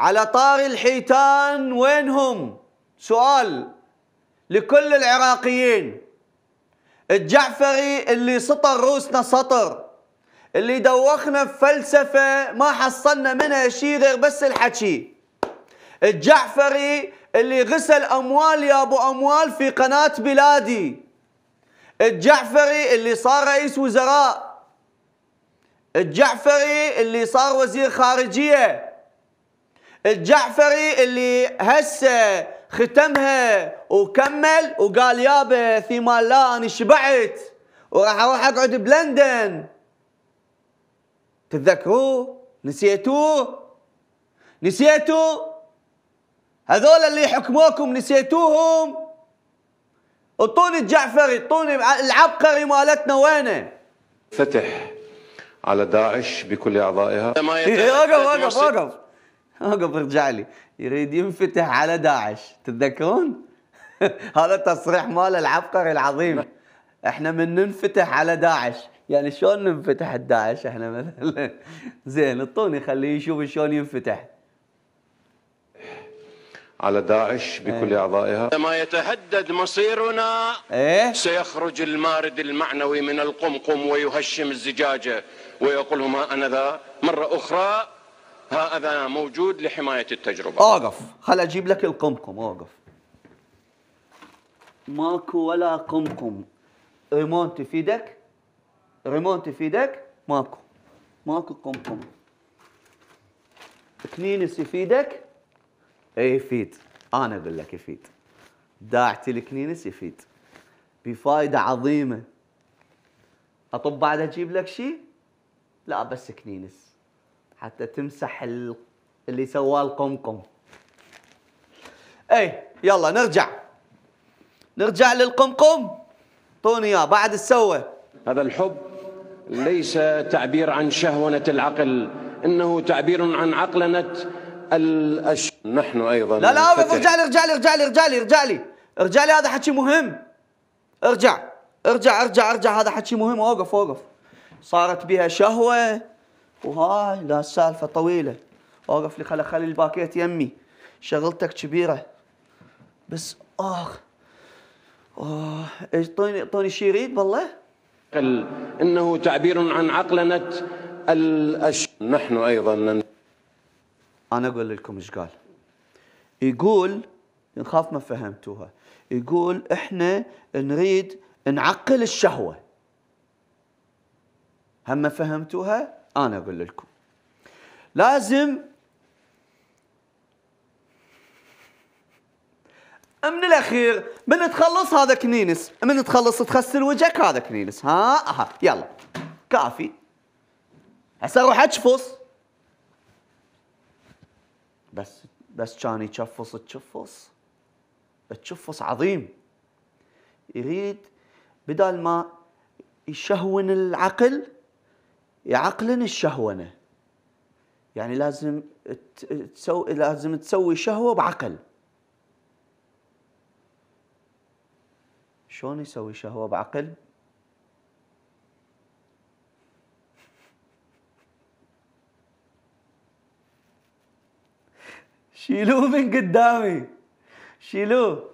على طار الحيتان وينهم سؤال لكل العراقيين الجعفري اللي سطر روسنا سطر اللي دوخنا بفلسفة ما حصلنا منها شيء غير بس الحكي الجعفري اللي غسل أموال يا أبو أموال في قناة بلادي الجعفري اللي صار رئيس وزراء الجعفري اللي صار وزير خارجيه الجعفري اللي هسه ختمها وكمل وقال يابا ثم لا انا شبعت وراح اروح اقعد بلندن تتذكروه نسيتوه نسيتوا هذول اللي حكموكم نسيتوهم اعطوني الجعفري اعطوني العبقري مالتنا وينه فتح على داعش بكل اعضائها وقف وقف وقف وقف رجع لي يريد ينفتح على داعش تتذكرون هذا التصريح مال العبقري العظيم احنا من ننفتح على داعش يعني شلون ننفتح الداعش احنا مثلا زين اعطوني خليه يشوف شلون ينفتح على داعش بكل إيه. اعضائها عندما يتهدد مصيرنا ايه؟ سيخرج المارد المعنوي من القمقم ويهشم الزجاجه ويقول انا ذا مره اخرى هذا موجود لحماية التجربة أوقف خل أجيب لك القمقم أوقف ماكو ولا قمقم ريمونت في يدك ريمونت في يدك ماكو ماكو قمقم كنينس يفيدك اي يفيد انا اقول لك يفيد داعتي الكنينس يفيد بفائده عظيمه اطب بعد اجيب لك شيء لا بس كنينس حتى تمسح اللي سواه القمقم اي يلا نرجع نرجع للقمقم طوني اياه بعد السوى هذا الحب ليس تعبير عن شهونة العقل إنه تعبير عن عقلنة الأش... نحن أيضا لا لا ارجع لي ارجع لي ارجع لي ارجع لي ارجع لي ارجع لي هذا حكي مهم ارجع ارجع ارجع ارجع هذا حكي مهم اوقف اوقف صارت بها شهوة وهاي لا السالفة طويلة اوقف لي خلي اخلي الباكيت يمي شغلتك كبيرة بس اخ اه اعطوني اعطوني شيء يريد بالله انه تعبير عن عقلنة الأش... نحن ايضا نن... انا اقول لكم ايش قال يقول نخاف ما فهمتوها يقول احنا نريد نعقل الشهوه هم فهمتوها انا اقول لكم لازم من الاخير من تخلص هذا كنينس من تخلص تغسل وجهك هذا كنينس ها اها يلا كافي هسه اروح اجفص بس بس كان يشفص تشفص تشفص عظيم يريد بدل ما يشهون العقل يعقلن الشهونه يعني لازم تسوي لازم تسوي شهوه بعقل شلون يسوي شهوه بعقل؟ شيلوه من قدامي شيلوه